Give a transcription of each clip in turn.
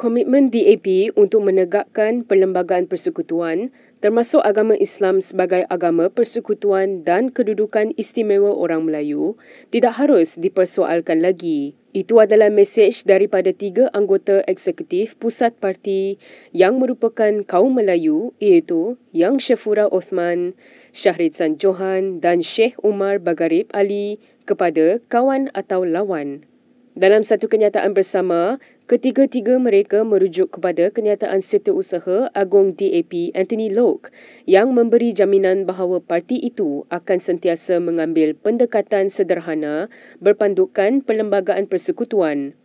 Komitmen DAP untuk menegakkan perlembagaan persekutuan termasuk agama Islam sebagai agama persekutuan dan kedudukan istimewa orang Melayu tidak harus dipersoalkan lagi. Itu adalah mesej daripada tiga anggota eksekutif pusat parti yang merupakan kaum Melayu iaitu Yang Syafura Osman, Syahrid San Johan dan Sheikh Umar Bagarib Ali kepada kawan atau lawan dalam satu kenyataan bersama, ketiga-tiga mereka merujuk kepada kenyataan setiausaha agung DAP Anthony Loke yang memberi jaminan bahawa parti itu akan sentiasa mengambil pendekatan sederhana berpandukan perlembagaan persekutuan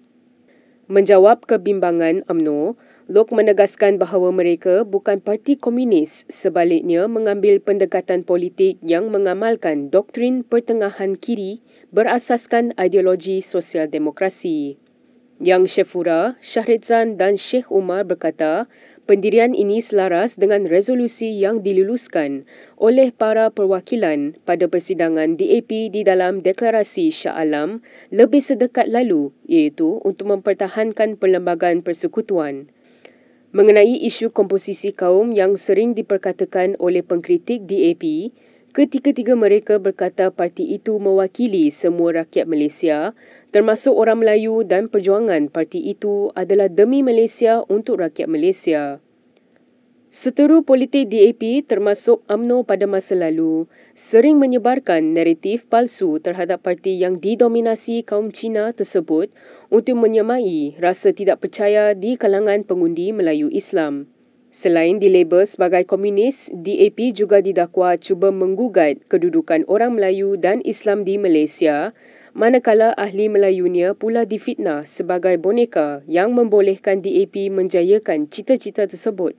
Menjawab kebimbangan UMNO, Lok menegaskan bahawa mereka bukan parti komunis sebaliknya mengambil pendekatan politik yang mengamalkan doktrin pertengahan kiri berasaskan ideologi sosial demokrasi. Yang Syafura, Syahrizan dan Sheikh Umar berkata, pendirian ini selaras dengan resolusi yang diluluskan oleh para perwakilan pada persidangan DAP di dalam deklarasi Shah Alam lebih sedekat lalu iaitu untuk mempertahankan perlembagaan persekutuan. Mengenai isu komposisi kaum yang sering diperkatakan oleh pengkritik DAP, Ketiga-tiga mereka berkata parti itu mewakili semua rakyat Malaysia, termasuk orang Melayu dan perjuangan parti itu adalah demi Malaysia untuk rakyat Malaysia. Seteru politik DAP termasuk AMNO pada masa lalu sering menyebarkan naratif palsu terhadap parti yang didominasi kaum Cina tersebut untuk menyemai rasa tidak percaya di kalangan pengundi Melayu Islam. Selain dilabel sebagai komunis, DAP juga didakwa cuba menggugat kedudukan orang Melayu dan Islam di Malaysia, manakala ahli Melayunya pula difitnah sebagai boneka yang membolehkan DAP menjayakan cita-cita tersebut.